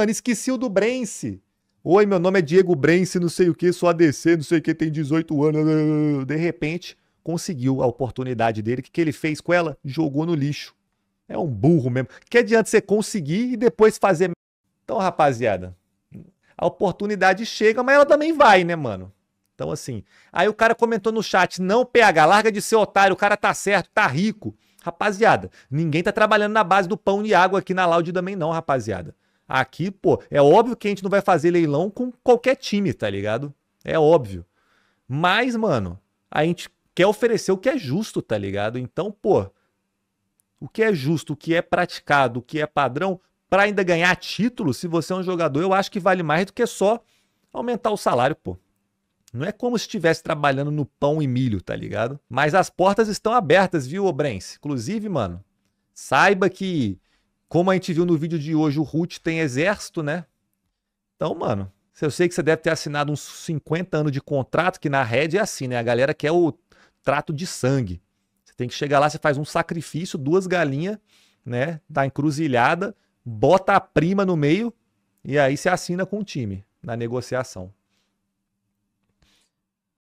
Mano, esqueci o do Brence. Oi, meu nome é Diego Brence, não sei o que, sou ADC, não sei o que, tem 18 anos. De repente, conseguiu a oportunidade dele. O que, que ele fez com ela? Jogou no lixo. É um burro mesmo. Que adianta você conseguir e depois fazer. Então, rapaziada, a oportunidade chega, mas ela também vai, né, mano? Então, assim. Aí o cara comentou no chat: não, PH, larga de ser otário, o cara tá certo, tá rico. Rapaziada, ninguém tá trabalhando na base do pão e água aqui na Laude também, não, rapaziada. Aqui, pô, é óbvio que a gente não vai fazer leilão com qualquer time, tá ligado? É óbvio. Mas, mano, a gente quer oferecer o que é justo, tá ligado? Então, pô, o que é justo, o que é praticado, o que é padrão, para ainda ganhar título, se você é um jogador, eu acho que vale mais do que só aumentar o salário, pô. Não é como se estivesse trabalhando no pão e milho, tá ligado? Mas as portas estão abertas, viu, Obrense? Inclusive, mano, saiba que como a gente viu no vídeo de hoje, o Ruth tem exército, né? Então, mano, eu sei que você deve ter assinado uns 50 anos de contrato, que na rede é assim, né? A galera quer o trato de sangue. Você tem que chegar lá, você faz um sacrifício, duas galinhas, né? Da encruzilhada, bota a prima no meio e aí você assina com o time na negociação.